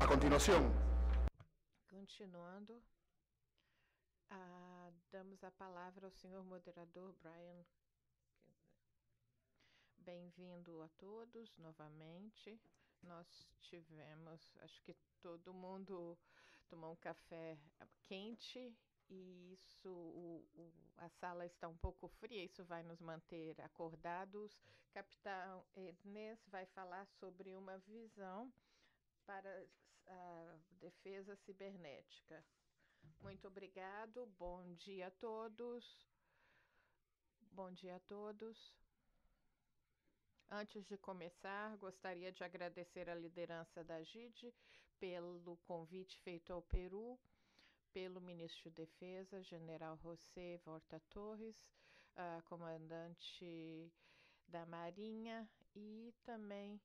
A continuação. Continuando, ah, damos a palavra ao senhor moderador Brian. Bem-vindo a todos novamente. Nós tivemos, acho que todo mundo tomou um café quente e isso o, o, a sala está um pouco fria, isso vai nos manter acordados. Capitão Ernest vai falar sobre uma visão para a defesa cibernética. Muito obrigado, bom dia a todos. Bom dia a todos. Antes de começar, gostaria de agradecer a liderança da GID pelo convite feito ao Peru pelo ministro de Defesa, general José Vorta Torres, comandante da Marinha, e também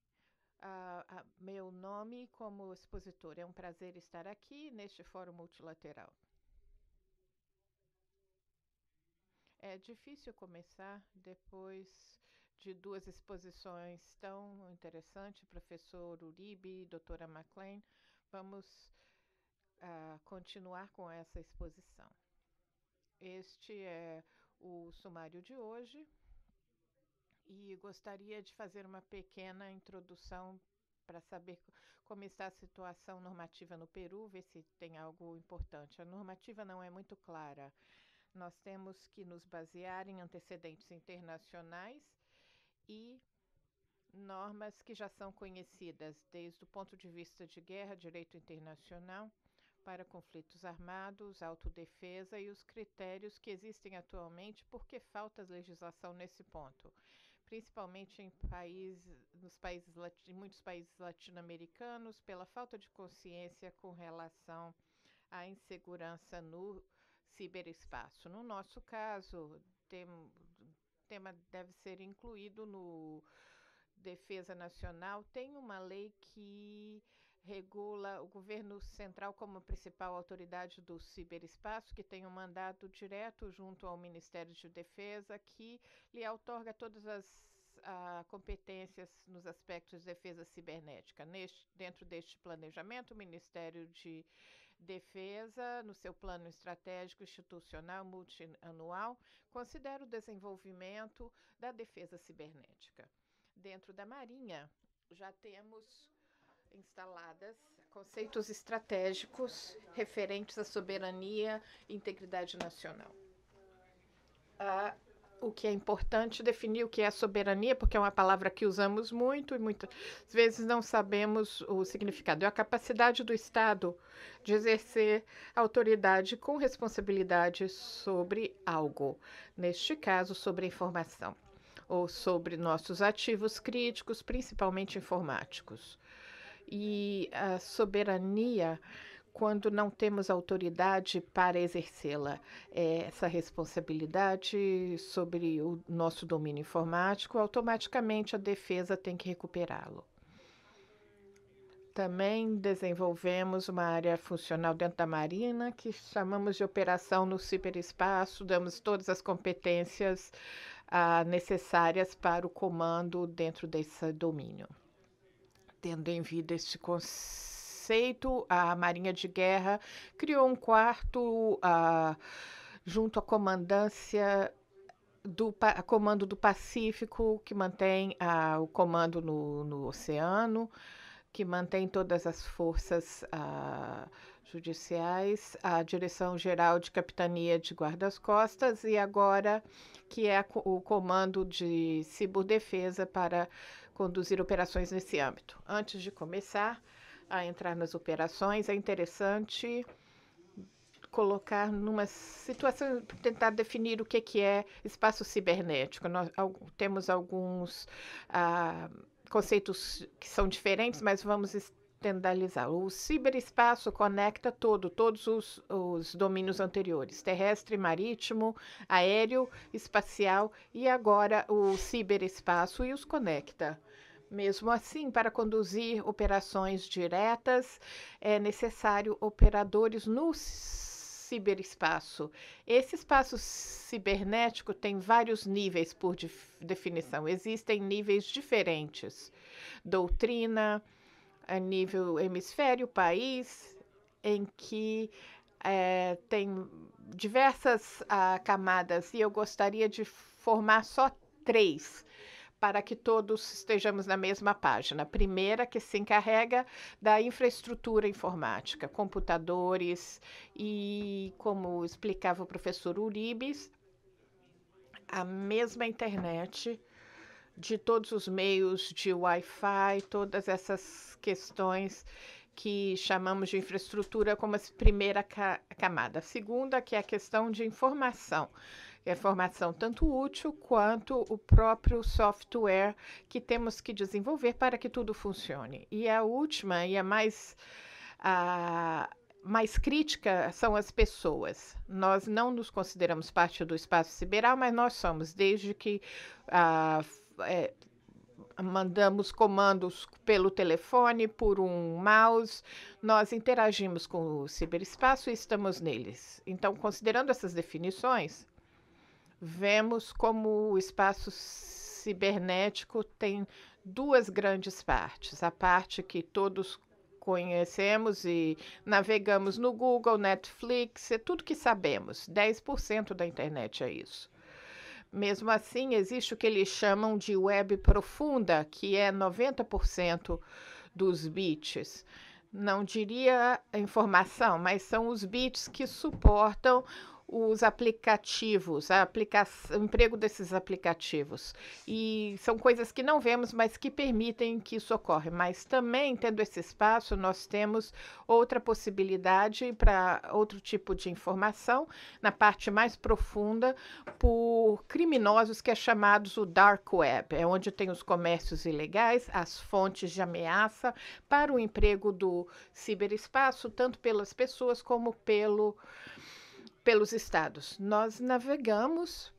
a, a, meu nome como expositor. É um prazer estar aqui neste fórum multilateral. É difícil começar depois de duas exposições tão interessantes, professor Uribe, doutora McLean. Vamos uh, continuar com essa exposição. Este é o sumário de hoje e gostaria de fazer uma pequena introdução para saber como está a situação normativa no Peru, ver se tem algo importante. A normativa não é muito clara. Nós temos que nos basear em antecedentes internacionais e normas que já são conhecidas desde o ponto de vista de guerra, direito internacional, para conflitos armados, autodefesa e os critérios que existem atualmente, porque falta legislação nesse ponto principalmente em países, nos países, em muitos países latino-americanos, pela falta de consciência com relação à insegurança no ciberespaço. No nosso caso, tem, o tema deve ser incluído no Defesa Nacional. Tem uma lei que regula o governo central como principal autoridade do ciberespaço, que tem um mandato direto junto ao Ministério de Defesa, que lhe outorga todas as a, ah, competências nos aspectos de defesa cibernética. Neste, dentro deste planejamento, o Ministério de Defesa, no seu plano estratégico institucional multianual, considera o desenvolvimento da defesa cibernética. Dentro da Marinha, já temos instaladas conceitos estratégicos referentes à soberania e integridade nacional. o que é importante definir o que é soberania, porque é uma palavra que usamos muito e muitas vezes não sabemos o significado. É a capacidade do Estado de exercer autoridade com responsabilidade sobre algo, neste caso, sobre a informação ou sobre nossos ativos críticos, principalmente informáticos e a soberania quando não temos autoridade para exercê-la. É essa responsabilidade sobre o nosso domínio informático, automaticamente a defesa tem que recuperá-lo. Também desenvolvemos uma área funcional dentro da Marina, que chamamos de operação no ciberespaço, damos todas as competências ah, necessárias para o comando dentro desse domínio. Tendo em vida esse conceito, a Marinha de Guerra criou um quarto ah, junto à comandância do comando do Pacífico, que mantém ah, o comando no, no, oceano, que mantém todas as forças ah, judiciais, a direção geral de capitania de guardas costas e agora que é o comando de ciberdefesa para conduzir operações nesse âmbito. Antes de começar a entrar nas operações, é interessante colocar numa situação, tentar definir o que, é espaço cibernético. Nós temos alguns ah, conceitos que são diferentes, mas vamos estendalizar. O ciberespaço conecta todo, todos os, os domínios anteriores, terrestre, marítimo, aéreo, espacial e agora o ciberespaço e os conecta mesmo assim, para conduzir operações diretas, é necessário operadores no ciberespaço. Esse espaço cibernético tem vários níveis por definição. Existem níveis diferentes: doutrina, a eh, nível hemisfério, país, em que é, tem diversas ah, camadas e eu gostaria de formar só três para que todos estejamos na mesma página. A primeira que se encarrega da infraestrutura informática, computadores e, como explicava o professor Uribes, a mesma internet de todos os meios de Wi-Fi, todas essas questões que chamamos de infraestrutura como a primeira ca camada. A segunda, que é a questão de informação é formação tanto útil quanto o próprio software que temos que desenvolver para que tudo funcione. E a última e a mais a mais crítica são as pessoas. Nós não nos consideramos parte do espaço sideral, mas nós somos, desde que ah, é, mandamos comandos pelo telefone, por um mouse, nós interagimos com o ciberespaço e estamos neles. Então, considerando essas definições, vemos como o espaço cibernético tem duas grandes partes. A parte que todos conhecemos e navegamos no Google, Netflix, é tudo que sabemos. 10% da internet é isso. Mesmo assim, existe o que eles chamam de web profunda, que é 90% dos bits. Não diria informação, mas são os bits que suportam os aplicativos, a aplica o emprego desses aplicativos. E são coisas que não vemos, mas que permitem que isso ocorra. Mas também, tendo esse espaço, nós temos outra possibilidade para outro tipo de informação, na parte mais profunda, por criminosos que é chamados o dark web, é onde tem os comércios ilegais, as fontes de ameaça para o emprego do ciberespaço, tanto pelas pessoas como pelo pelos estados. Nós navegamos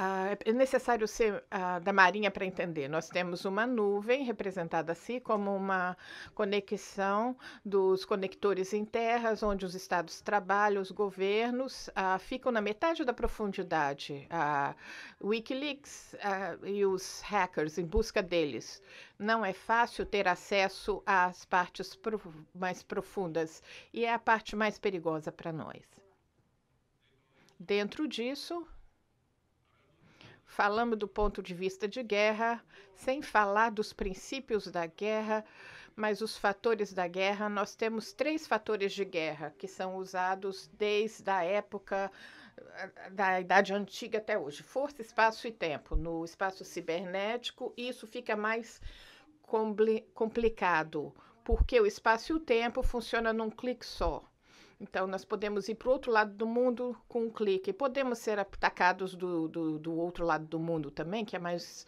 ah, é necessário ser ah, da Marinha para entender. Nós temos uma nuvem representada assim como uma conexão dos conectores em terras, onde os estados trabalham, os governos ah, ficam na metade da profundidade. Ah, Wikileaks e os hackers em busca deles. Não é fácil ter acesso às partes mais profundas e é a parte mais perigosa para nós. Dentro disso, Falamos do ponto de vista de guerra, sem falar dos princípios da guerra, mas os fatores da guerra. Nós temos três fatores de guerra que são usados desde a época eh, da Idade Antiga até hoje: força, espaço e tempo. No espaço cibernético, isso fica mais complicado, porque o espaço e o tempo funcionam num clique só. Então, nós podemos ir para o outro lado do mundo com um clique. Podemos ser atacados do, do, do outro lado do mundo também, que é mais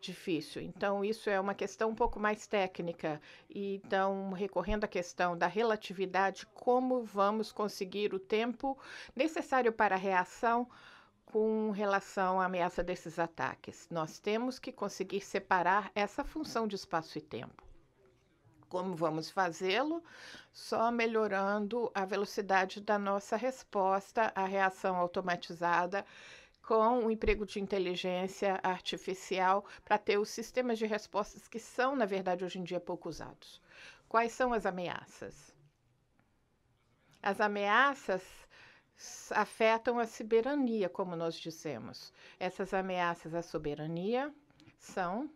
difícil. Então, isso é uma questão um pouco mais técnica. E, então, recorrendo à questão da relatividade, como vamos conseguir o tempo necessário para a reação com relação à ameaça desses ataques? Nós temos que conseguir separar essa função de espaço e tempo como vamos fazê-lo? Só melhorando a velocidade da nossa resposta à reação automatizada com o emprego de inteligência artificial para ter os sistemas de respostas que são, na verdade, hoje em dia pouco usados. Quais são as ameaças? As ameaças afetam a soberania, como nós dissemos. Essas ameaças à soberania são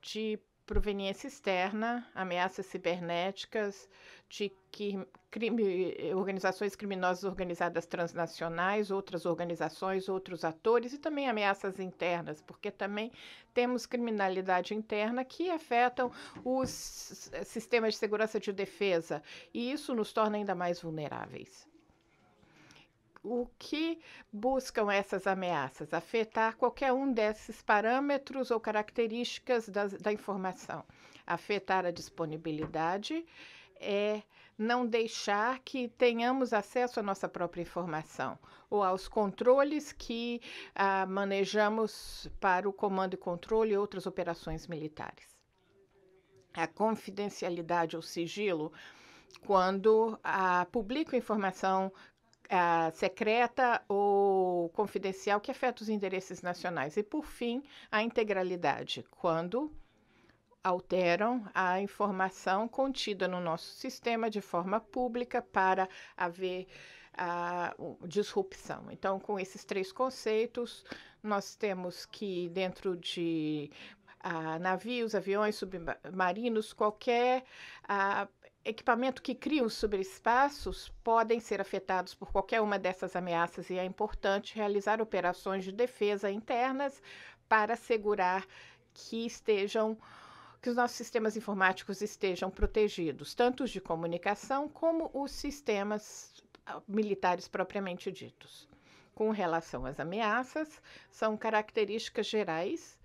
de proveniência externa, ameaças cibernéticas, de crime, organizações criminosas organizadas transnacionais, outras organizações, outros atores e também ameaças internas, porque também temos criminalidade interna que afetam os sistemas de segurança de defesa e isso nos torna ainda mais vulneráveis o que buscam essas ameaças? Afetar qualquer um desses parâmetros ou características da, da informação. Afetar a disponibilidade é não deixar que tenhamos acesso à nossa própria informação ou aos controles que ah, manejamos para o comando e controle e outras operações militares. A confidencialidade ou sigilo quando ah, publico informação a eh, secreta ou confidencial que afeta os interesses nacionais. E, por fim, a integralidade, quando alteram a informação contida no nosso sistema de forma pública para haver a disrupção. Então, com esses três conceitos, nós temos que, dentro de ah, navios, aviões, submarinos, qualquer ah, equipamento que cria os subespaços podem ser afetados por qualquer uma dessas ameaças e é importante realizar operações de defesa internas para assegurar que estejam que os nossos sistemas informáticos estejam protegidos, tanto os de comunicação como os sistemas ah, militares propriamente ditos. Com relação às ameaças, são características gerais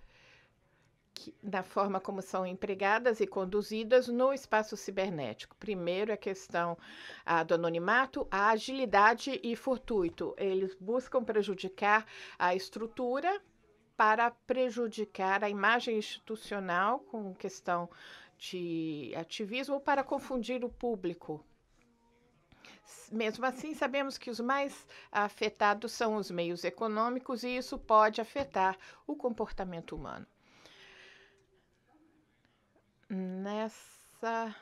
na forma como são empregadas e conduzidas no espaço cibernético. Primeiro, é a questão ah, do anonimato, a agilidade e fortuito. Eles buscam prejudicar a estrutura para prejudicar a imagem institucional com questão de ativismo ou para confundir o público. Mesmo assim, sabemos que os mais afetados são os meios econômicos e isso pode afetar o comportamento humano nessa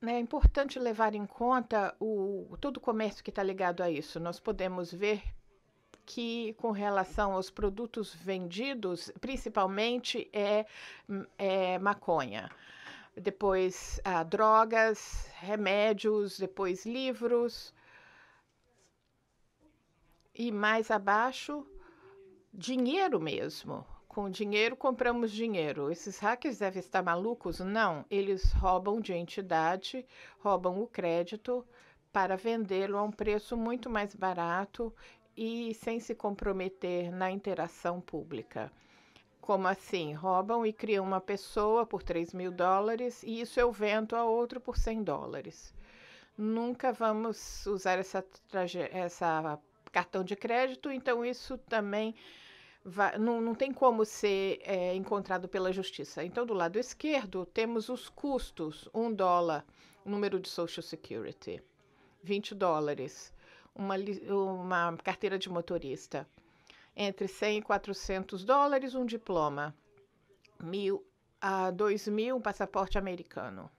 né, é importante levar em conta o, todo o comércio que está ligado a isso. Nós podemos ver que, com relação aos produtos vendidos, principalmente é, é maconha. Depois, ah, drogas, remédios, depois livros. E mais abaixo, dinheiro mesmo com dinheiro compramos dinheiro. Esses hackers devem estar malucos? Não, eles roubam de entidade, roubam o crédito para vendê-lo a um preço muito mais barato e sem se comprometer na interação pública. Como assim? Roubam e criam uma pessoa por 3 mil dólares e isso eu vendo a outro por 100 dólares. Nunca vamos usar essa, essa cartão de crédito, então isso também vai, não, não tem como ser é, encontrado pela justiça. Então, do lado esquerdo, temos os custos: um dólar, número de Social Security, 20 dólares, uma, uma carteira de motorista, entre 100 e 400 dólares, um diploma, mil, a ah, 2 mil, um passaporte americano.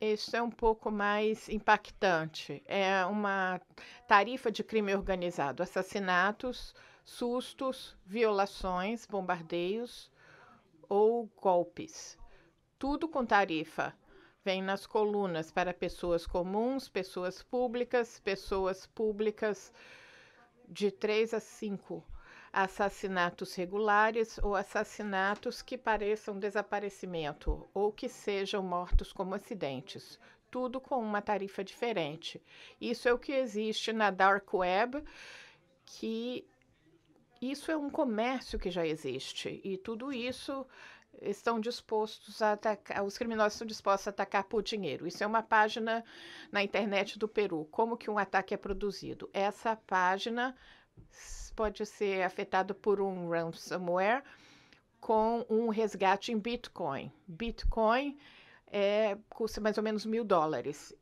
Isso é um pouco mais impactante. É uma tarifa de crime organizado: assassinatos, sustos, violações, bombardeios ou golpes. Tudo com tarifa. Vem nas colunas para pessoas comuns, pessoas públicas, pessoas públicas de 3 a 5 assassinatos regulares ou assassinatos que pareçam desaparecimento ou que sejam mortos como acidentes, tudo com uma tarifa diferente. Isso é o que existe na dark web, que isso é um comércio que já existe e tudo isso estão dispostos a atacar, os criminosos estão dispostos a atacar por dinheiro. Isso é uma página na internet do Peru, como que um ataque é produzido. Essa página pode ser afetado por um ransomware com um resgate em Bitcoin. Bitcoin é, custa mais ou menos mil dólares.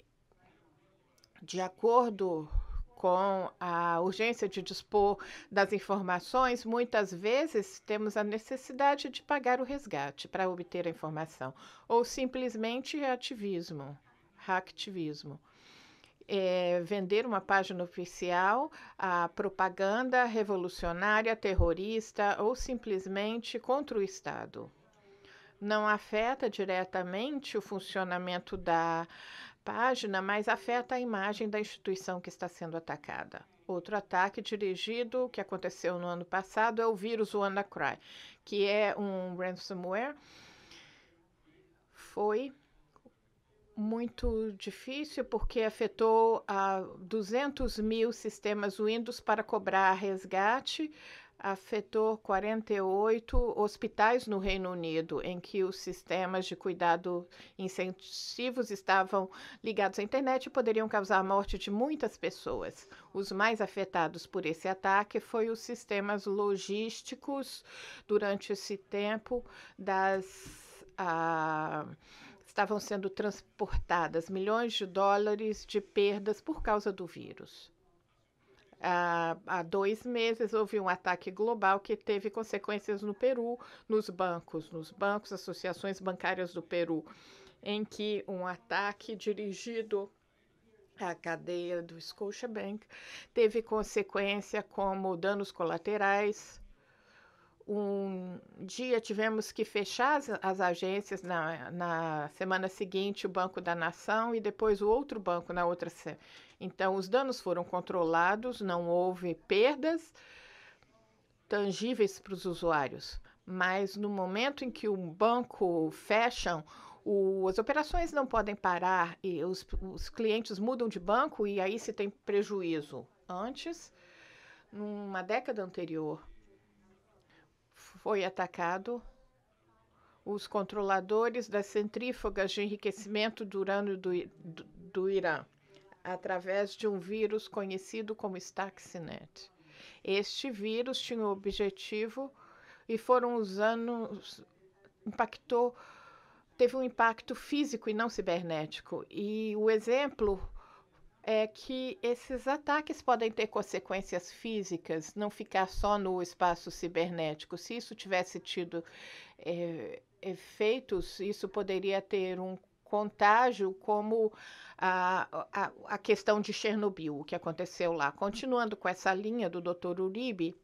De acordo com a urgência de dispor das informações, muitas vezes temos a necessidade de pagar o resgate para obter a informação, ou simplesmente ativismo, hacktivismo é, vender uma página oficial a propaganda revolucionária, terrorista ou simplesmente contra o Estado. Não afeta diretamente o funcionamento da página, mas afeta a imagem da instituição que está sendo atacada. Outro ataque dirigido que aconteceu no ano passado é o vírus WannaCry, que é um ransomware. Foi muito difícil porque afetou a 200 mil sistemas Windows para cobrar resgate, afetou 48 hospitais no Reino Unido em que os sistemas de cuidado intensivos estavam ligados à internet e poderiam causar a morte de muitas pessoas. Os mais afetados por esse ataque foi os sistemas logísticos durante esse tempo das ah, estavam sendo transportadas milhões de dólares de perdas por causa do vírus. Ah, há, dois meses houve um ataque global que teve consequências no Peru, nos bancos, nos bancos, associações bancárias do Peru, em que um ataque dirigido à cadeia do Scotiabank teve consequência como danos colaterais, um dia tivemos que fechar as, as agências na, na, semana seguinte o Banco da Nação e depois o outro banco na outra semana. Então, os danos foram controlados, não houve perdas tangíveis para os usuários. Mas no momento em que o banco fecha, o, as operações não podem parar e os, os clientes mudam de banco e aí se tem prejuízo. Antes, numa década anterior, foi atacado, os controladores das centrífugas de enriquecimento do urânio do, do, do Irã, através de um vírus conhecido como Stuxnet. Este vírus tinha o um objetivo e foram usando, impactou, teve um impacto físico e não cibernético. E o exemplo é que esses ataques podem ter consequências físicas, não ficar só no espaço cibernético. Se isso tivesse tido é, efeitos, isso poderia ter um contágio como a, a, a, questão de Chernobyl, o que aconteceu lá. Continuando com essa linha do Dr. Uribe,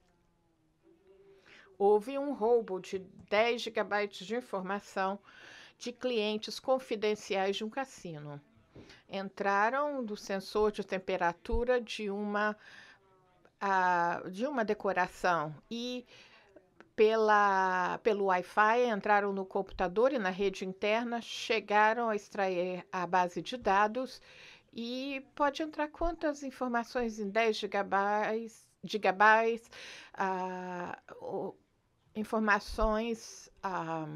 houve um roubo de 10 gigabytes de informação de clientes confidenciais de um cassino entraram do sensor de temperatura de uma, de uma decoração e pela, pelo Wi-Fi, entraram no computador e na rede interna, chegaram a extrair a base de dados e pode entrar quantas informações em 10 gigabytes, gigabytes ah, informações. Ah,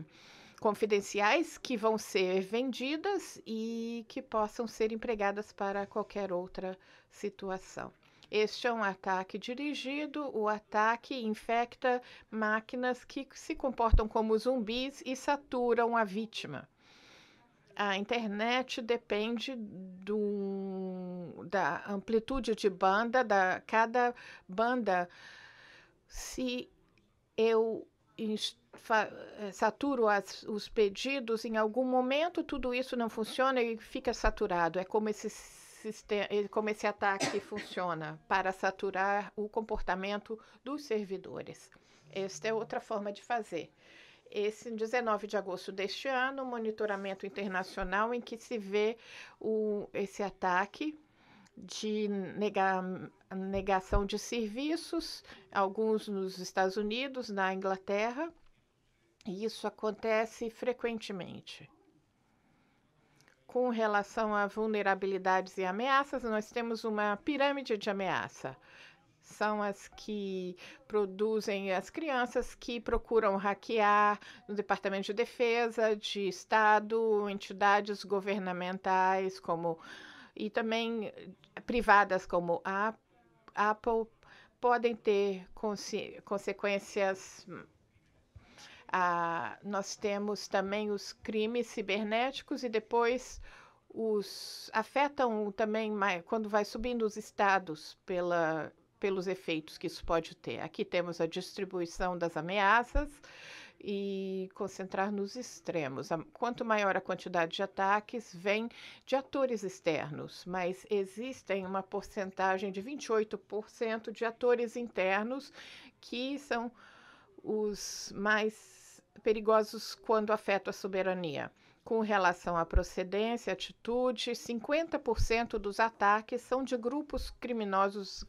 confidenciais que vão ser vendidas e que possam ser empregadas para qualquer outra situação. Este é um ataque dirigido. O ataque infecta máquinas que se comportam como zumbis e saturam a vítima. A internet depende do, da amplitude de banda, da cada banda. Se eu eh, saturo as, os pedidos, em algum momento tudo isso não funciona e fica saturado. É como esse, sistema, eh, como esse ataque funciona para saturar o comportamento dos servidores. Esta é outra forma de fazer. Esse 19 de agosto deste ano, monitoramento internacional em que se vê o, esse ataque de negação de serviços, alguns nos Estados Unidos, na Inglaterra, e isso acontece frequentemente. Com relação a vulnerabilidades e ameaças, nós temos uma pirâmide de ameaça são as que produzem as crianças que procuram hackear no Departamento de Defesa, de Estado, entidades governamentais como e também eh, privadas como a Apple podem ter consequências ah, nós temos também os crimes cibernéticos e depois os afetam também quando vai subindo os estados pela, pelos efeitos que isso pode ter. Aqui temos a distribuição das ameaças e concentrar nos extremos. Quanto maior a quantidade de ataques, vem de atores externos, mas existem uma porcentagem de 28% de atores internos que são os mais perigosos quando afetam a soberania. Com relação à procedência e atitude, 50% dos ataques são de grupos criminosos,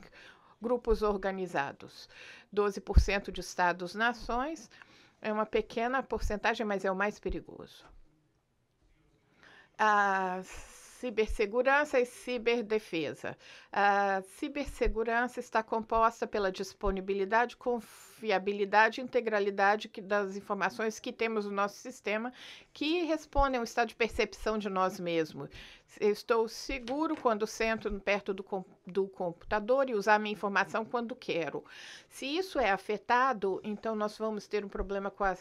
grupos organizados. 12% de estados-nações é uma pequena porcentagem, mas é o mais perigoso. A cibersegurança e ciberdefesa. A cibersegurança está composta pela disponibilidade, conforme fiabilidade e integralidade que, das informações que temos no nosso sistema, que respondem ao estado de percepção de nós mesmos. Eu estou seguro quando sento perto do, do computador e usar minha informação quando quero. Se isso é afetado, então nós vamos ter um problema com as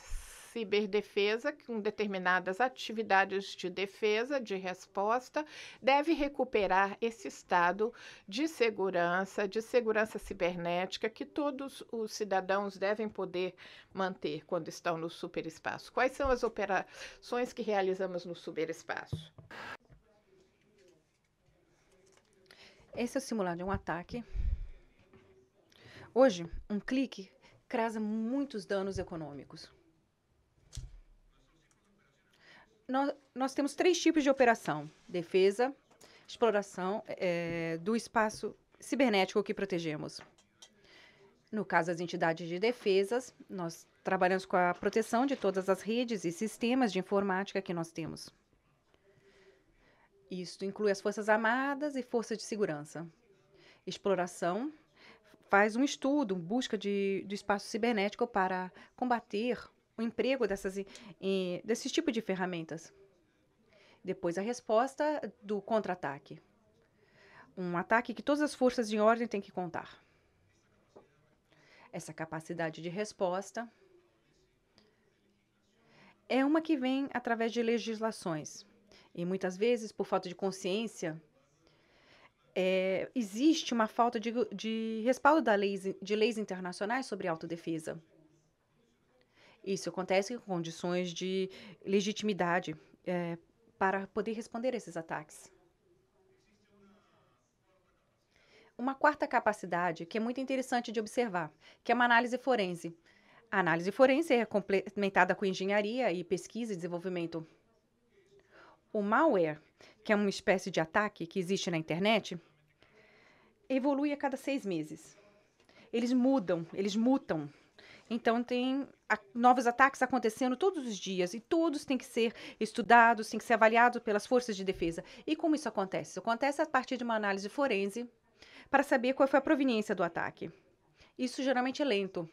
ciberdefesa, com determinadas atividades de defesa, de resposta, deve recuperar esse estado de segurança, de segurança cibernética que todos os cidadãos devem poder manter quando estão no superespaço. Quais são as operações que realizamos no superespaço? Esse é o simulado de é um ataque. Hoje, um clique causa muitos danos econômicos nós, nós temos três tipos de operação: defesa, exploração é, do espaço cibernético que protegemos. No caso das entidades de defesas, nós trabalhamos com a proteção de todas as redes e sistemas de informática que nós temos. Isso inclui as Forças Armadas e Forças de Segurança. Exploração faz um estudo, busca de, do espaço cibernético para combater o emprego dessas, e, desse tipo de ferramentas. Depois a resposta do contra-ataque. Um ataque que todas as forças de ordem têm que contar. Essa capacidade de resposta é uma que vem através de legislações. E muitas vezes, por falta de consciência, é, existe uma falta de, de respaldo da lei de leis internacionais sobre autodefesa. Isso acontece em condições de legitimidade é, para poder responder a esses ataques. Uma quarta capacidade que é muito interessante de observar, que é uma análise forense. A análise forense é complementada com engenharia e pesquisa e desenvolvimento. O malware, que é uma espécie de ataque que existe na internet, evolui a cada seis meses. Eles mudam, eles mutam então tem a, novos ataques acontecendo todos os dias e todos têm que ser estudados, têm que ser avaliados pelas forças de defesa. E como isso acontece? Isso acontece a partir de uma análise forense para saber qual foi a proveniência do ataque. Isso geralmente é lento,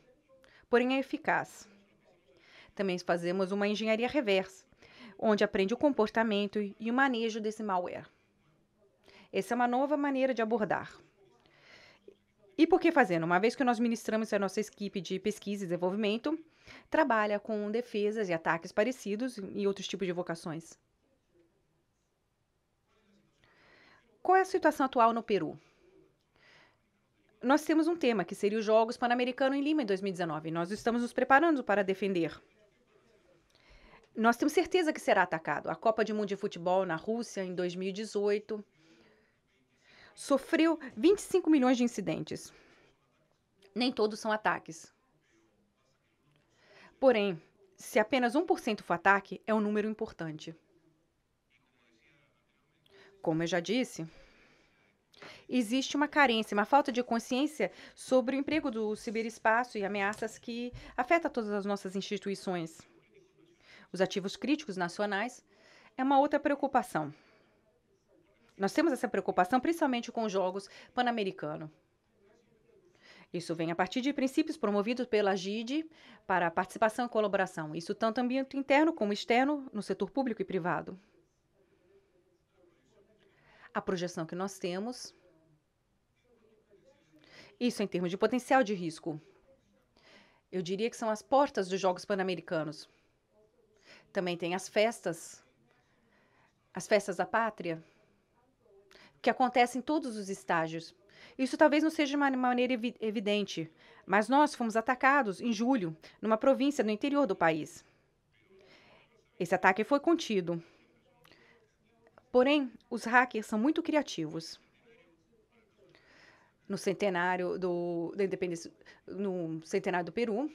porém é eficaz. Também fazemos uma engenharia reversa, onde aprende o comportamento e o manejo desse malware. Essa é uma nova maneira de abordar. E por que fazendo? Uma vez que nós ministramos a nossa equipe de pesquisa e desenvolvimento, trabalha com defesas e ataques parecidos e outros tipos de vocações. Qual é a situação atual no Peru? Nós temos um tema que seria os Jogos Pan-Americanos em Lima em 2019. Nós estamos nos preparando para defender. Nós temos certeza que será atacado. A Copa do Mundo de Futebol na Rússia em 2018 sofreu 25 milhões de incidentes. Nem todos são ataques. Porém, se apenas 1% for ataque, é um número importante. Como eu já disse, existe uma carência, uma falta de consciência sobre o emprego do ciberespaço e ameaças que afeta todas as nossas instituições. Os ativos críticos nacionais é uma outra preocupação. Nós temos essa preocupação principalmente com os jogos pan americanos Isso vem a partir de princípios promovidos pela GID para participação e colaboração, isso tanto ambiente interno como externo, no setor público e privado. A projeção que nós temos, isso em termos de potencial de risco, eu diria que são as portas dos Jogos Pan-Americanos. Também tem as festas, as festas da pátria, que acontece em todos os estágios. Isso talvez não seja de uma maneira evi evidente, mas nós fomos atacados em julho, numa província no interior do país. Esse ataque foi contido. Porém, os hackers são muito criativos. No centenário do, da independência, no centenário do Peru,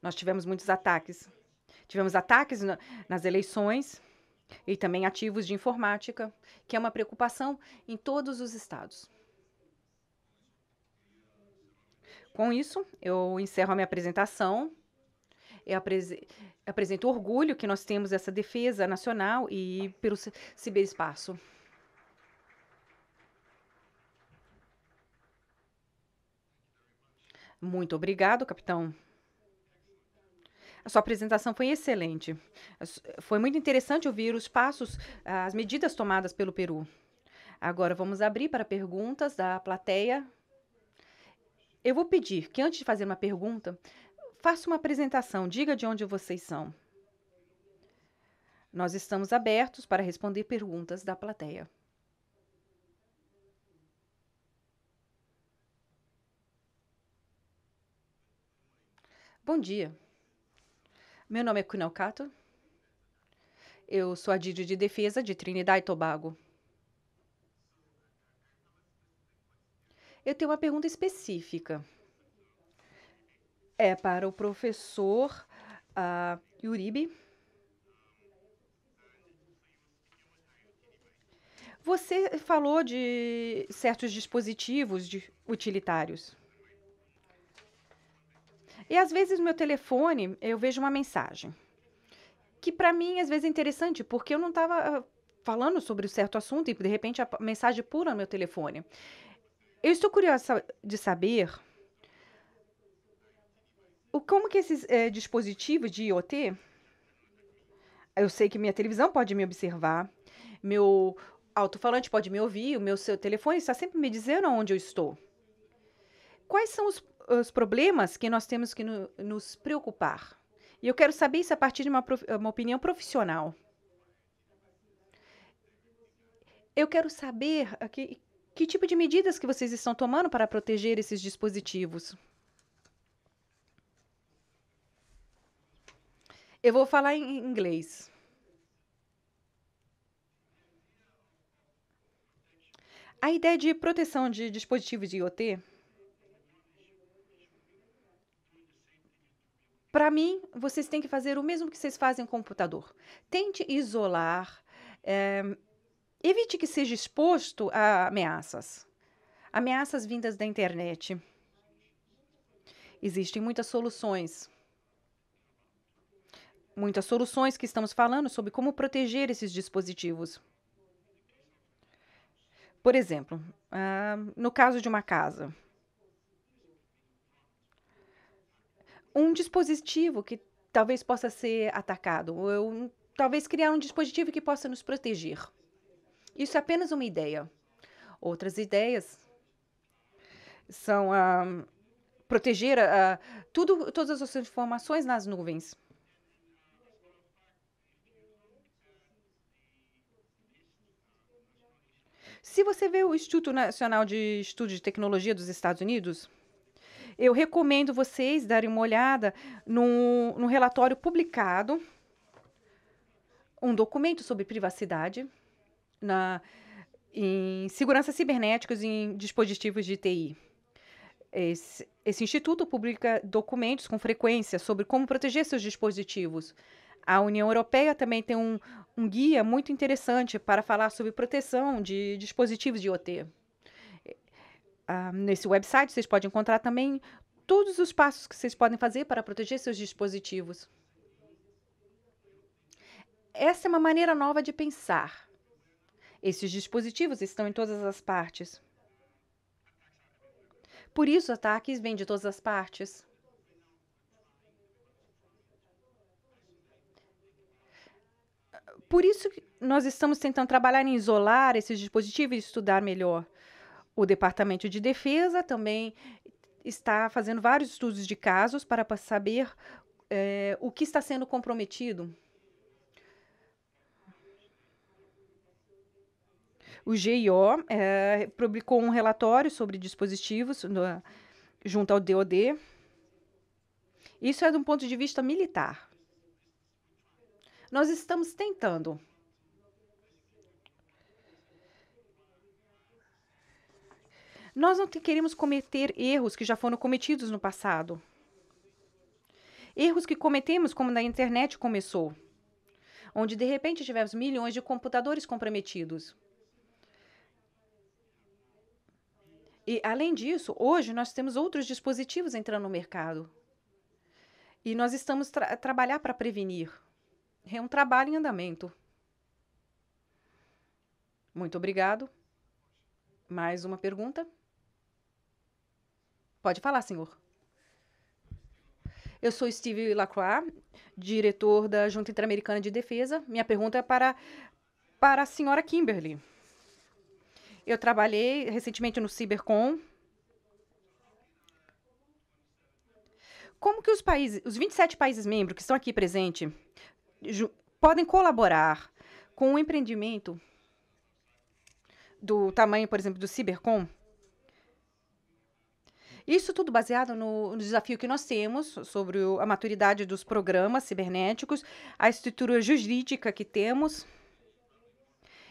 nós tivemos muitos ataques. Tivemos ataques na, nas eleições e também ativos de informática, que é uma preocupação em todos os estados. Com isso, eu encerro a minha apresentação. Eu apresento orgulho que nós temos essa defesa nacional e pelo ciberespaço. Muito obrigado, capitão. A sua apresentação foi excelente. Foi muito interessante ouvir os passos, as medidas tomadas pelo Peru. Agora vamos abrir para perguntas da plateia. Eu vou pedir que antes de fazer uma pergunta, faça uma apresentação, diga de onde vocês são. Nós estamos abertos para responder perguntas da plateia. Bom dia. Meu nome é Kato. Eu sou a Didi de defesa de Trinidad e Tobago. Eu tenho uma pergunta específica. É para o professor uh, ah, Yuribe. Você falou de certos dispositivos de utilitários. E às vezes no meu telefone eu vejo uma mensagem que para mim às vezes é interessante, porque eu não estava ah, falando sobre um certo assunto e de repente a mensagem pula no meu telefone. Eu estou curiosa de saber o como que esses é, dispositivos de IoT eu sei que minha televisão pode me observar, meu alto-falante pode me ouvir, o meu seu telefone está sempre me dizendo onde eu estou. Quais são os os problemas que nós temos que no, nos preocupar. E eu quero saber isso a partir de uma, uma opinião profissional. Eu quero saber que, que tipo de medidas que vocês estão tomando para proteger esses dispositivos. Eu vou falar em inglês. A ideia de proteção de dispositivos de IoT Para mim, vocês têm que fazer o mesmo que vocês fazem com o computador. Tente isolar, é, evite que seja exposto a ameaças. Ameaças vindas da internet. Existem muitas soluções muitas soluções que estamos falando sobre como proteger esses dispositivos. Por exemplo, uh, no caso de uma casa, um dispositivo que talvez possa ser atacado, ou eu, talvez criar um dispositivo que possa nos proteger. Isso é apenas uma ideia. Outras ideias são ah, proteger ah, tudo, todas as informações nas nuvens. Se você vê o Instituto Nacional de Estudos de Tecnologia dos Estados Unidos, eu recomendo vocês darem uma olhada no relatório publicado, um documento sobre privacidade na, em segurança cibernética em dispositivos de TI. Esse, esse, instituto publica documentos com frequência sobre como proteger seus dispositivos. A União Europeia também tem um, um guia muito interessante para falar sobre proteção de dispositivos de IoT. Ah, nesse website vocês podem encontrar também todos os passos que vocês podem fazer para proteger seus dispositivos. Essa é uma maneira nova de pensar. Esses dispositivos estão em todas as partes. Por isso, ataques vêm de todas as partes. Por isso, nós estamos tentando trabalhar em isolar esses dispositivos e estudar melhor. O Departamento de Defesa também está fazendo vários estudos de casos para saber é, o que está sendo comprometido. O GIO é, eh, publicou um relatório sobre dispositivos no, junto ao DOD. Isso é de um ponto de vista militar. Nós estamos tentando Nós não queremos cometer erros que já foram cometidos no passado. Erros que cometemos como na internet começou, onde de repente tivemos milhões de computadores comprometidos. E além disso, hoje nós temos outros dispositivos entrando no mercado. E nós estamos tra trabalhar para prevenir. É um trabalho em andamento. Muito obrigado. Mais uma pergunta? Pode falar, senhor. Eu sou Steve Lacroix, diretor da Junta Interamericana de Defesa. Minha pergunta é para, para a senhora Kimberly. Eu trabalhei recentemente no Cybercom. Como que os países, os 27 países membros que estão aqui presentes podem colaborar com o empreendimento do tamanho, por exemplo, do Cybercom? Isso tudo baseado no, no desafio que nós temos sobre o, a maturidade dos programas cibernéticos, a estrutura jurídica que temos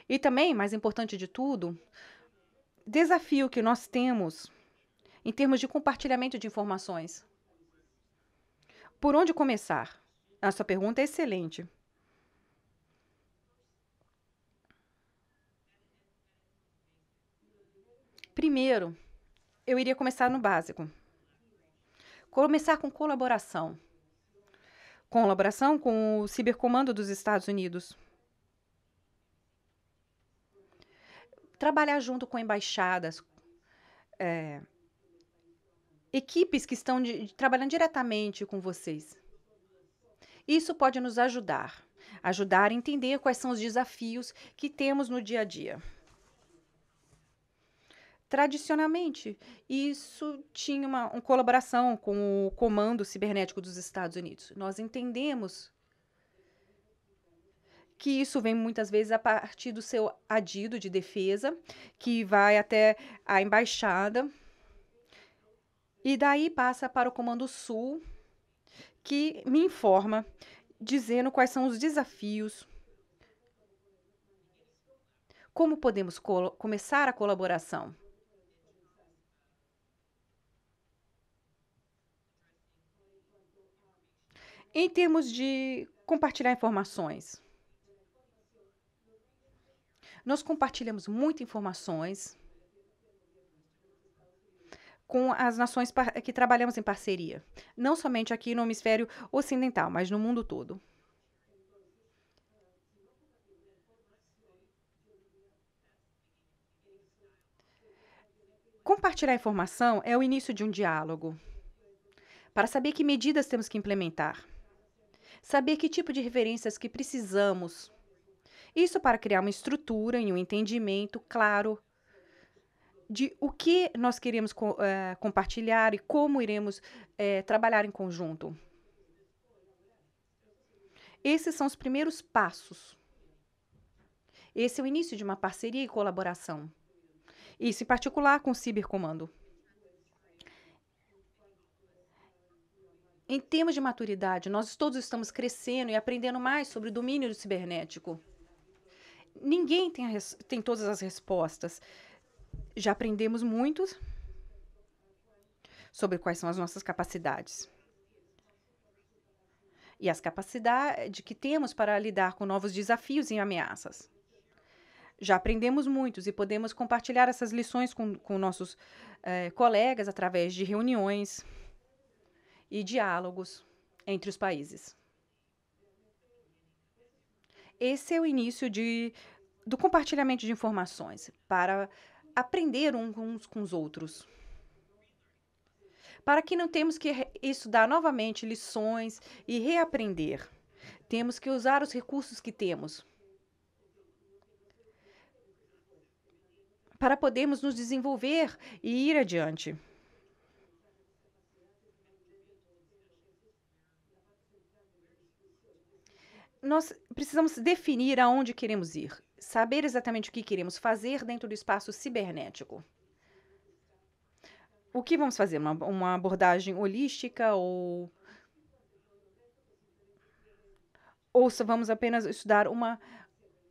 e também, mais importante de tudo, desafio que nós temos em termos de compartilhamento de informações. Por onde começar? A sua pergunta é excelente. Primeiro, eu iria começar no básico. Começar com colaboração. Colaboração com o cibercomando dos Estados Unidos. Trabalhar junto com embaixadas, é, equipes que estão de, trabalhando diretamente com vocês. Isso pode nos ajudar, ajudar a entender quais são os desafios que temos no dia a dia. Tradicionalmente, isso tinha uma, uma colaboração com o Comando Cibernético dos Estados Unidos. Nós entendemos que isso vem muitas vezes a partir do seu adido de defesa, que vai até a embaixada, e daí passa para o Comando Sul, que me informa, dizendo quais são os desafios, como podemos começar a colaboração. Em termos de compartilhar informações, nós compartilhamos muitas informações com as nações que trabalhamos em parceria, não somente aqui no hemisfério ocidental, mas no mundo todo. Compartilhar informação é o início de um diálogo para saber que medidas temos que implementar saber que tipo de referências que precisamos. Isso para criar uma estrutura e um entendimento claro de o que nós queremos co é, compartilhar e como iremos é, trabalhar em conjunto. Esses são os primeiros passos. Esse é o início de uma parceria e colaboração. Isso em particular com o Cibercomando. Em termos de maturidade, nós todos estamos crescendo e aprendendo mais sobre o domínio do cibernético. Ninguém tem, tem todas as respostas. Já aprendemos muito sobre quais são as nossas capacidades. E as capacidades que temos para lidar com novos desafios e ameaças. Já aprendemos muitos e podemos compartilhar essas lições com, com nossos eh, colegas através de reuniões, e diálogos entre os países. Esse é o início de, do compartilhamento de informações para aprender uns com os outros. Para que não temos que estudar novamente lições e reaprender. Temos que usar os recursos que temos para podermos nos desenvolver e ir adiante. nós precisamos definir aonde queremos ir, saber exatamente o que queremos fazer dentro do espaço cibernético. O que vamos fazer? Uma, uma abordagem holística ou. Ou vamos apenas estudar uma,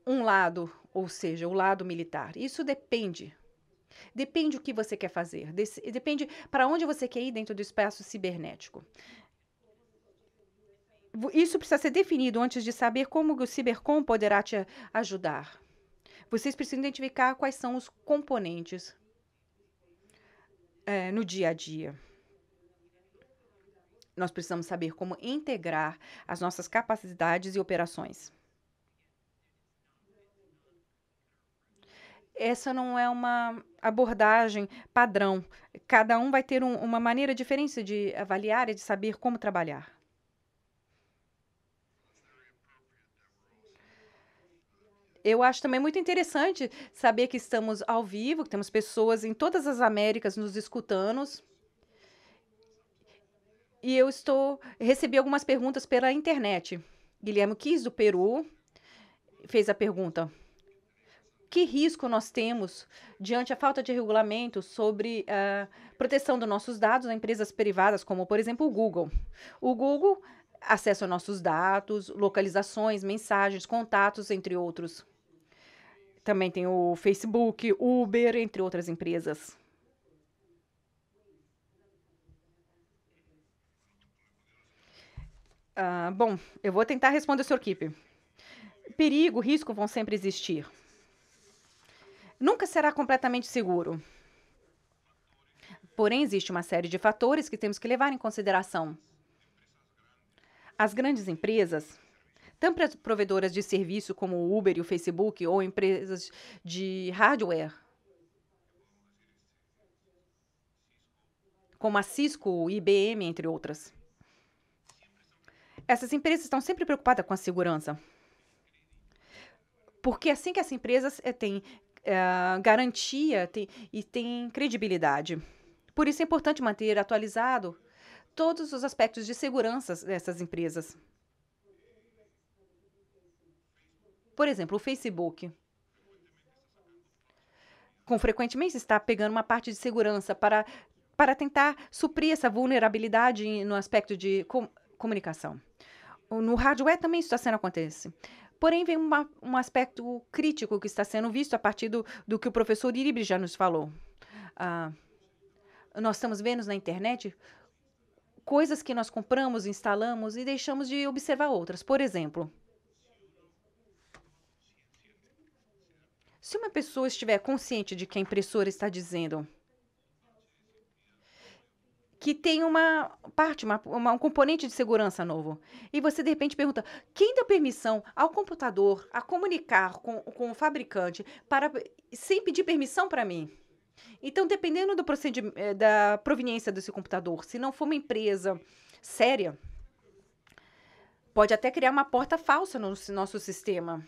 um lado, ou seja, o lado militar? Isso depende. Depende o que você quer fazer, depende para onde você quer ir dentro do espaço cibernético isso precisa ser definido antes de saber como o Cibercom poderá te ajudar. Vocês precisam identificar quais são os componentes é, no dia a dia. Nós precisamos saber como integrar as nossas capacidades e operações. Essa não é uma abordagem padrão. Cada um vai ter um, uma maneira diferente de avaliar e de saber como trabalhar. Eu acho também muito interessante saber que estamos ao vivo, que temos pessoas em todas as Américas nos escutando. E eu estou recebi algumas perguntas pela internet. Guilherme Quis, do Peru, fez a pergunta que risco nós temos diante a falta de regulamento sobre a ah, proteção dos nossos dados a empresas privadas, como, por exemplo, o Google. O Google acessa nossos dados, localizações, mensagens, contatos, entre outros. Também tem o Facebook, Uber, entre outras empresas. Ah, bom, eu vou tentar responder o Sr. Kipp. Perigo, risco vão sempre existir. Nunca será completamente seguro. Porém, existe uma série de fatores que temos que levar em consideração. As grandes empresas tanto as provedoras de serviço como o Uber e o Facebook ou empresas de hardware, como a Cisco, IBM, entre outras. Essas empresas estão sempre preocupadas com a segurança. Porque assim que as empresas eh, têm é, garantia e têm credibilidade. Por isso é importante manter atualizado todos os aspectos de segurança dessas empresas. Por exemplo, o Facebook. Com frequentemente está pegando uma parte de segurança para, para tentar suprir essa vulnerabilidade no aspecto de com, comunicação. No hardware também isso está sendo acontece. Porém, vem uma, um aspecto crítico que está sendo visto a partir do, do que o professor Iribe já nos falou. Ah, nós estamos vendo na internet coisas que nós compramos, instalamos e deixamos de observar outras. Por exemplo, Se uma pessoa estiver consciente de que a impressora está dizendo que tem uma parte, uma, uma, um componente de segurança novo. E você, de repente, pergunta: quem dá permissão ao computador a comunicar com, com o fabricante para, sem pedir permissão para mim? Então, dependendo do eh, da proveniência desse computador, se não for uma empresa séria, pode até criar uma porta falsa no nosso sistema.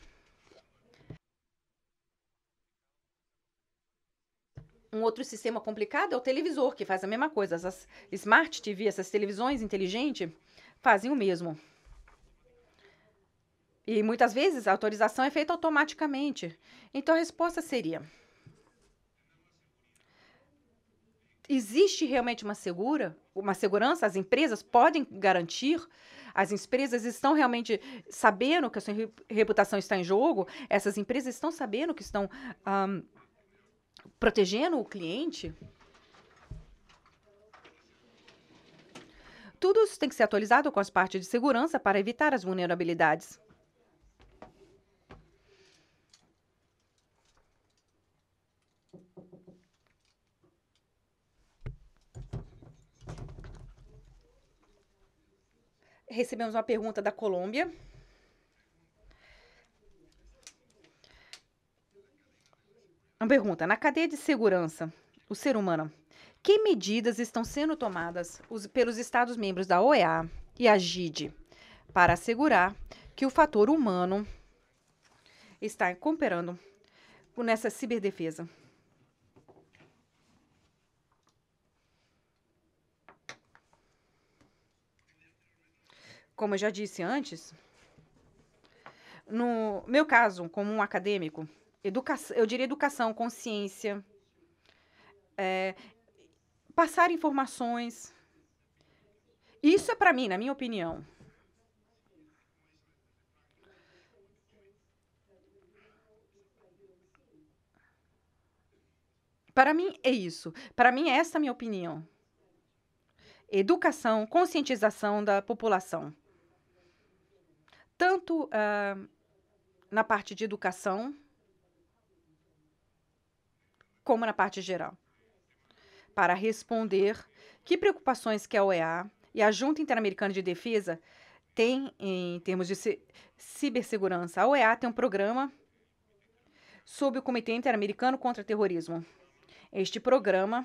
Um outro sistema complicado é o televisor, que faz a mesma coisa. Essas smart TV, essas televisões inteligentes, fazem o mesmo. E muitas vezes a autorização é feita automaticamente. Então a resposta seria: existe realmente uma segura, uma segurança? As empresas podem garantir? As empresas estão realmente sabendo que a sua reputação está em jogo? Essas empresas estão sabendo que estão um, protegendo o cliente, tudo isso tem que ser atualizado com as partes de segurança para evitar as vulnerabilidades. Recebemos uma pergunta da Colômbia. Uma pergunta: na cadeia de segurança, o ser humano, que medidas estão sendo tomadas os, pelos Estados-membros da OEA e a GID para assegurar que o fator humano está cooperando nessa ciberdefesa? Como eu já disse antes, no meu caso, como um acadêmico, educação, eu diria educação, consciência, é, passar informações. Isso é para mim, na minha opinião. Para mim é isso. Para mim é essa a minha opinião. Educação, conscientização da população. Tanto uh, na parte de educação, como na parte geral. Para responder que preocupações que a OEA e a Junta Interamericana de Defesa têm em termos de cibersegurança. A OEA tem um programa sob o Comitê Interamericano contra o Terrorismo. Este programa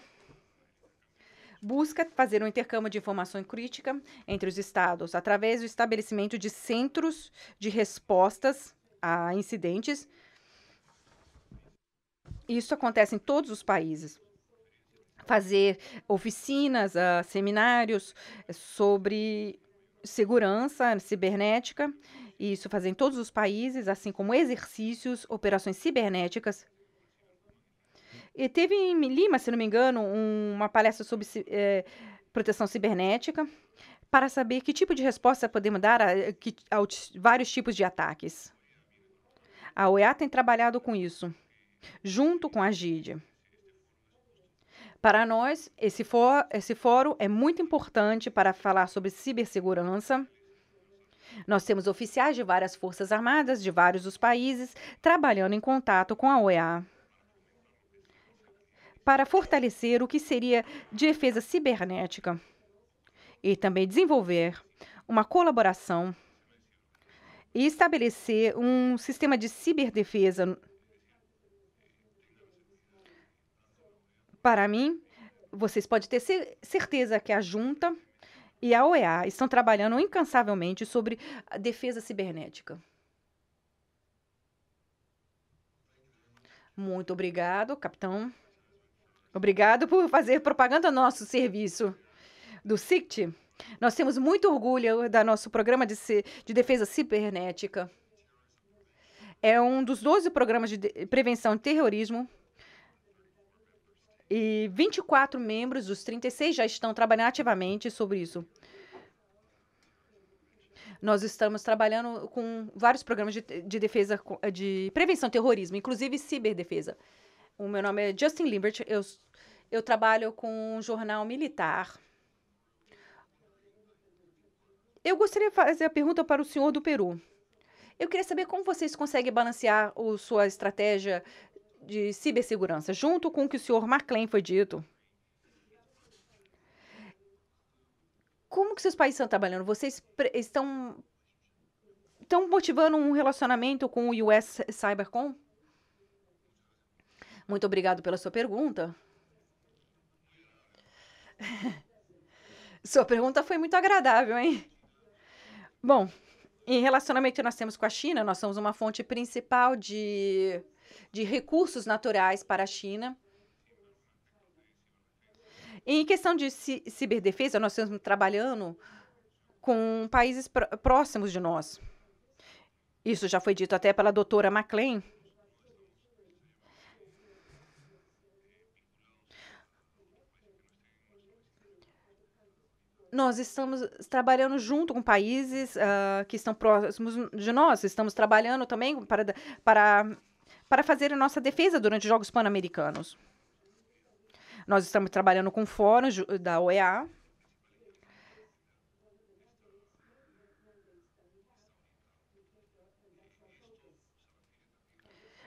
busca fazer um intercâmbio de informação crítica entre os estados através do estabelecimento de centros de respostas a incidentes isso acontece em todos os países. Fazer oficinas, uh, seminários eh, sobre segurança cibernética, e isso fazer em todos os países, assim como exercícios, operações cibernéticas. E teve em Lima, se não me engano, um, uma palestra sobre eh, proteção cibernética para saber que tipo de resposta podemos dar a, a, eh, a vários tipos de ataques. A OEA tem trabalhado com isso junto com a GID. Para nós, esse, for, esse fórum é muito importante para falar sobre cibersegurança. Nós temos oficiais de várias forças armadas de vários dos países trabalhando em contato com a OEA para fortalecer o que seria defesa cibernética e também desenvolver uma colaboração e estabelecer um sistema de ciberdefesa Para mim, vocês podem ter certeza que a junta e a OEA estão trabalhando incansavelmente sobre a defesa cibernética. Muito obrigado, capitão. Obrigado por fazer propaganda nosso serviço do SICT. Nós temos muito orgulho do nosso programa de, de defesa cibernética. É um dos 12 programas de, de prevenção de terrorismo e 24 membros, dos 36 já estão trabalhando ativamente sobre isso. Nós estamos trabalhando com vários programas de, de defesa, de prevenção do terrorismo, inclusive ciberdefesa. O meu nome é Justin Limbert, eu, eu trabalho com um jornal militar. Eu gostaria de fazer a pergunta para o senhor do Peru. Eu queria saber como vocês conseguem balancear o, sua estratégia de cibersegurança, junto com o que o senhor McLean foi dito. Como que seus países estão trabalhando? Vocês estão, estão motivando um relacionamento com o US Cybercom? Muito obrigado pela sua pergunta. Sua pergunta foi muito agradável, hein? Bom, em relacionamento que nós temos com a China, nós somos uma fonte principal de de recursos naturais para a China. Em questão de ciberdefesa, nós estamos trabalhando com países pr próximos de nós. Isso já foi dito até pela doutora McLean. Nós estamos trabalhando junto com países uh, que estão próximos de nós. Estamos trabalhando também para, para para fazer nossa defesa durante os Jogos Pan-Americanos. Nós estamos trabalhando com o fórum da OEA.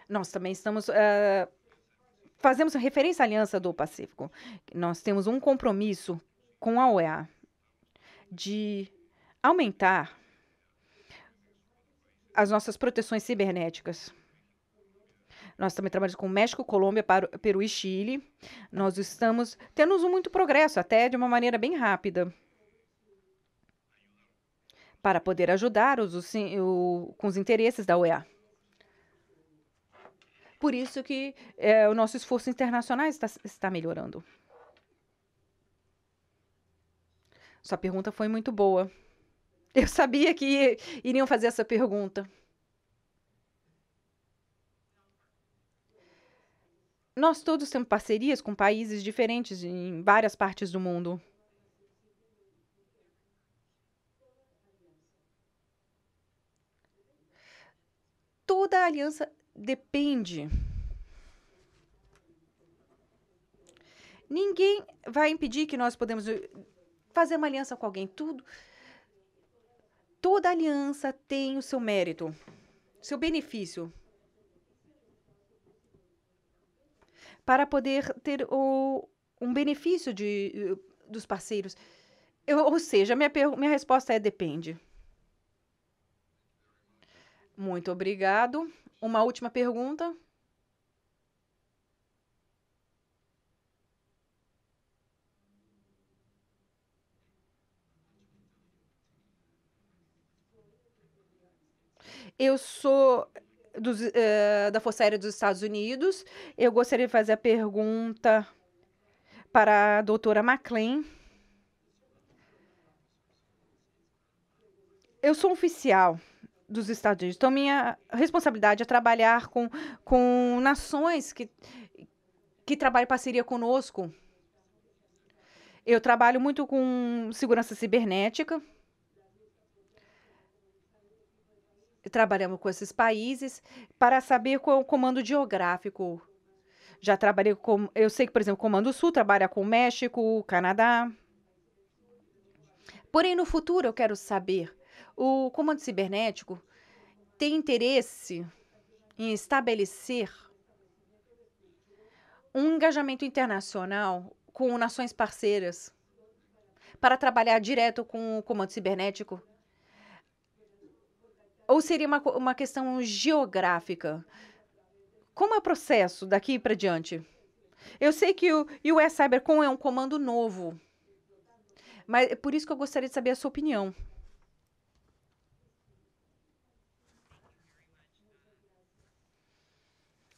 Nós também estamos. Uh, fazemos referência à Aliança do Pacífico. Nós temos um compromisso com a OEA de aumentar as nossas proteções cibernéticas. Nós também trabalhamos com México, Colômbia, Peru e Chile. Nós estamos tendo muito progresso, até de uma maneira bem rápida. Para poder ajudar os, os, o, com os interesses da OEA. Por isso que é, o nosso esforço internacional está, está melhorando. Sua pergunta foi muito boa. Eu sabia que iriam fazer essa pergunta. Nós todos temos parcerias com países diferentes em várias partes do mundo. Toda aliança depende. Ninguém vai impedir que nós podemos eh, fazer uma aliança com alguém. Tudo, toda aliança tem o seu mérito, seu benefício. para poder ter o, um benefício de, eh, dos parceiros? Eu, ou seja, minha, minha resposta é depende. Muito obrigado. Uma última pergunta. Eu sou dos, uh, da Força Aérea dos Estados Unidos. Eu gostaria de fazer a pergunta para a doutora McLean. Eu sou oficial dos Estados Unidos, então minha responsabilidade é trabalhar com, com nações que, que trabalham em parceria conosco. Eu trabalho muito com segurança cibernética trabalhamos com esses países para saber qual é o comando geográfico. Já trabalhei com. Eu sei que, por exemplo, o Comando Sul trabalha com o México, o Canadá. Porém, no futuro, eu quero saber: o Comando Cibernético tem interesse em estabelecer um engajamento internacional com nações parceiras para trabalhar direto com o Comando Cibernético? Ou seria uma, uma questão geográfica? Como é o processo daqui para diante? Eu sei que o US Cybercom é um comando novo, mas é por isso que eu gostaria de saber a sua opinião.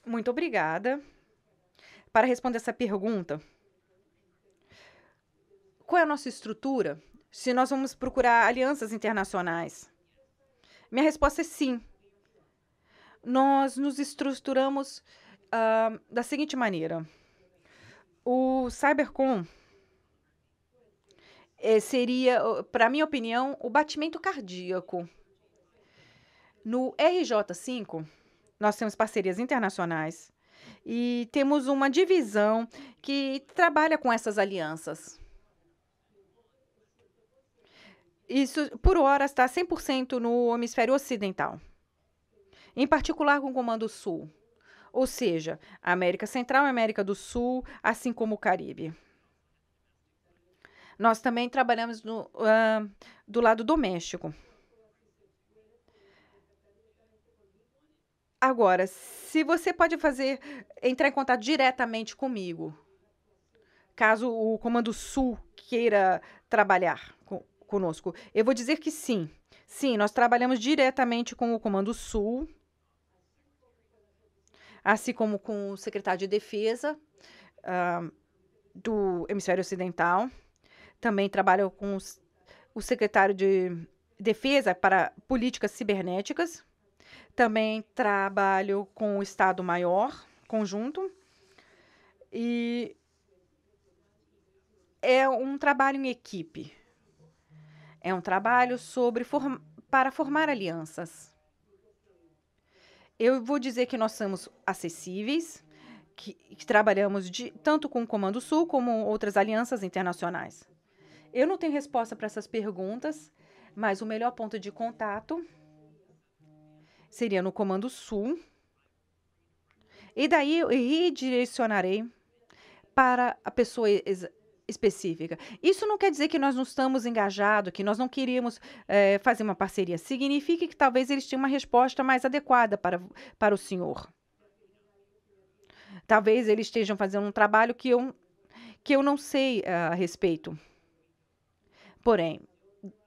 Muito obrigada. Para responder essa pergunta, qual é a nossa estrutura? Se nós vamos procurar alianças internacionais, minha resposta é sim. Nós nos estruturamos uh, da seguinte maneira: o Cybercom eh, seria, para minha opinião, o batimento cardíaco. No RJ5, nós temos parcerias internacionais e temos uma divisão que trabalha com essas alianças. Isso, por hora, está 100% no hemisfério ocidental, em particular com o Comando Sul, ou seja, a América Central e América do Sul, assim como o Caribe. Nós também trabalhamos no, uh, do lado doméstico. Agora, se você pode fazer entrar em contato diretamente comigo, caso o Comando Sul queira trabalhar com, conosco? Eu vou dizer que sim. Sim, nós trabalhamos diretamente com o Comando Sul, assim como com o secretário de Defesa uh, do Hemisfério Ocidental. Também trabalho com o secretário de Defesa para Políticas Cibernéticas. Também trabalho com o Estado-Maior conjunto. E é um trabalho em equipe. É um trabalho sobre form para formar alianças. Eu vou dizer que nós somos acessíveis, que, que trabalhamos de, tanto com o Comando Sul como outras alianças internacionais. Eu não tenho resposta para essas perguntas, mas o melhor ponto de contato seria no Comando Sul. E daí eu redirecionarei para a pessoa específica. Isso não quer dizer que nós não estamos engajados, que nós não queríamos é, fazer uma parceria. Significa que talvez eles tinham uma resposta mais adequada para, para o senhor. Talvez eles estejam fazendo um trabalho que eu, que eu não sei uh, a respeito. Porém,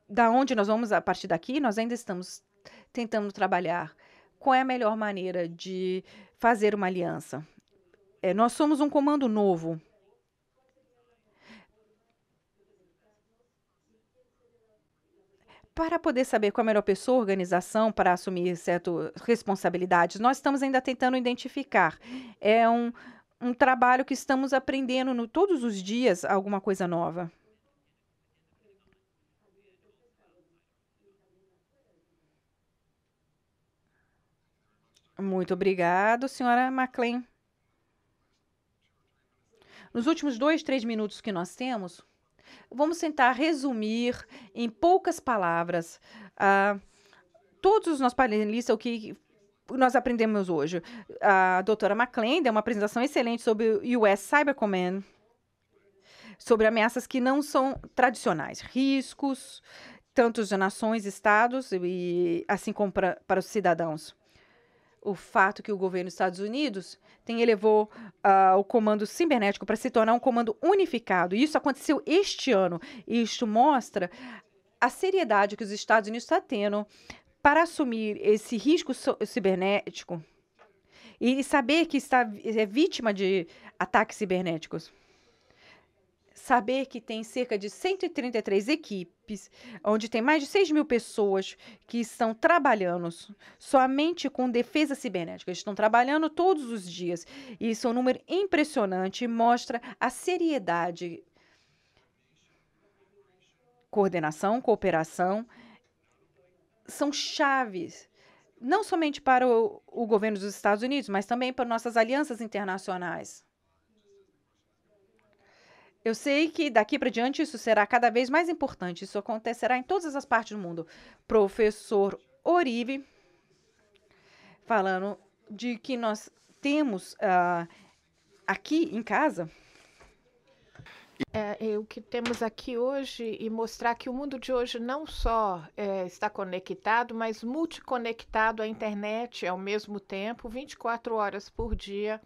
da onde nós vamos a partir daqui, nós ainda estamos tentando trabalhar. Qual é a melhor maneira de fazer uma aliança? É, nós somos um comando novo para poder saber qual é a melhor pessoa, organização para assumir certas responsabilidades, nós estamos ainda tentando identificar. É um, um trabalho que estamos aprendendo no, todos os dias alguma coisa nova. Muito obrigado, senhora McLean. Nos últimos dois, três minutos que nós temos, Vamos tentar resumir em poucas palavras uh, todos os nossos panelistas, o que nós aprendemos hoje. A doutora McLean deu uma apresentação excelente sobre o US Cyber Command, sobre ameaças que não são tradicionais, riscos, tanto de nações, estados, e assim como para os cidadãos o fato que o governo dos Estados Unidos tem elevou uh, o comando cibernético para se tornar um comando unificado. E isso aconteceu este ano. E isto mostra a seriedade que os Estados Unidos está tendo para assumir esse risco cibernético e saber que está é vítima de ataques cibernéticos saber que tem cerca de 133 equipes, onde tem mais de 6 mil pessoas que estão trabalhando somente com defesa cibernética. Eles estão trabalhando todos os dias. isso é um número impressionante e mostra a seriedade. Coordenação, cooperação são chaves não somente para o, o governo dos Estados Unidos, mas também para nossas alianças internacionais. Eu sei que daqui para diante isso será cada vez mais importante. Isso acontecerá em todas as partes do mundo. Professor Oribe falando de que nós temos uh, aqui em casa. É, é, o que temos aqui hoje e mostrar que o mundo de hoje não só é, está conectado, mas multiconectado à internet ao mesmo tempo, 24 horas por dia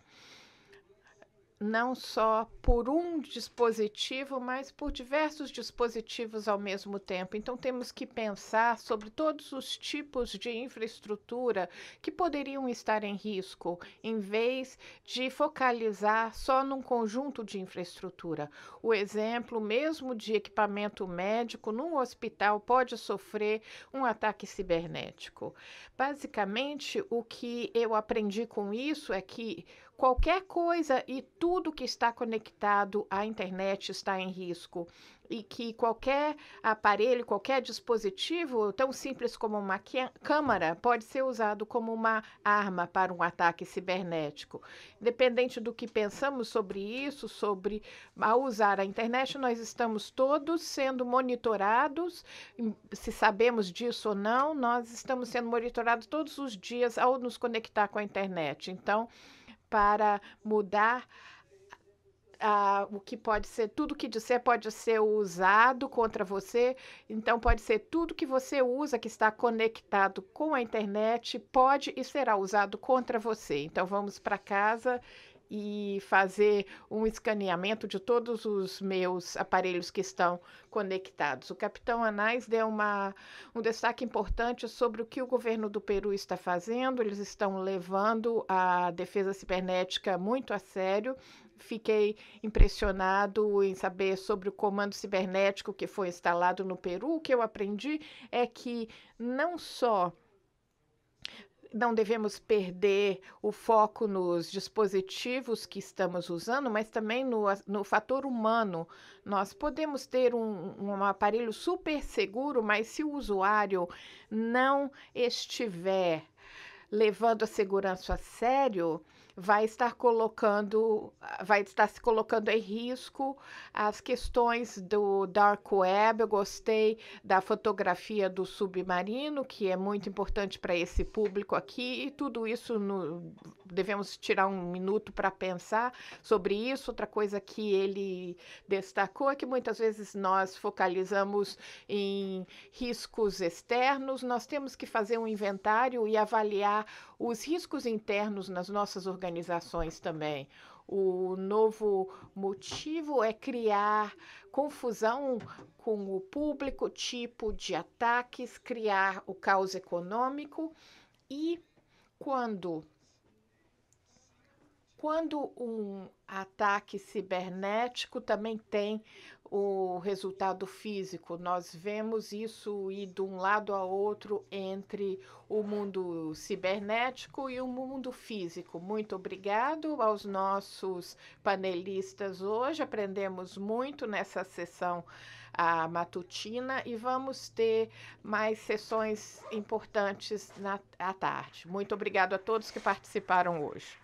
não só por um dispositivo, mas por diversos dispositivos ao mesmo tempo. Então, temos que pensar sobre todos os tipos de infraestrutura que poderiam estar em risco, em vez de focalizar só num conjunto de infraestrutura. O exemplo mesmo de equipamento médico num hospital pode sofrer um ataque cibernético. Basicamente, o que eu aprendi com isso é que qualquer coisa e tudo que está conectado à internet está em risco. E que qualquer aparelho, qualquer dispositivo, tão simples como uma câmera, pode ser usado como uma arma para um ataque cibernético. Independente do que pensamos sobre isso, sobre ao usar a internet, nós estamos todos sendo monitorados. Se sabemos disso ou não, nós estamos sendo monitorados todos os dias ao nos conectar com a internet. Então, para mudar ah, o que pode ser, tudo que disser pode ser usado contra você. Então, pode ser tudo que você usa que está conectado com a internet, pode e será usado contra você. Então, vamos para casa e fazer um escaneamento de todos os meus aparelhos que estão conectados. O capitão Anais deu uma, um destaque importante sobre o que o governo do Peru está fazendo. Eles estão levando a defesa cibernética muito a sério. Fiquei impressionado em saber sobre o comando cibernético que foi instalado no Peru. O que eu aprendi é que não só não devemos perder o foco nos dispositivos que estamos usando, mas também no, no fator humano. Nós podemos ter um, um aparelho super seguro, mas se o usuário não estiver levando a segurança a sério, vai estar colocando, vai estar se colocando em risco as questões do dark web. Eu gostei da fotografia do submarino, que é muito importante para esse público aqui, e tudo isso no, devemos tirar um minuto para pensar sobre isso. Outra coisa que ele destacou é que muitas vezes nós focalizamos em riscos externos, nós temos que fazer um inventário e avaliar os riscos internos nas nossas organizações também. O novo motivo é criar confusão com o público, tipo de ataques, criar o caos econômico e quando quando um ataque cibernético também tem o resultado físico. Nós vemos isso ir de um lado a outro entre o mundo cibernético e o mundo físico. Muito obrigado aos nossos panelistas hoje. Aprendemos muito nessa sessão a matutina e vamos ter mais sessões importantes na, à tarde. Muito obrigado a todos que participaram hoje.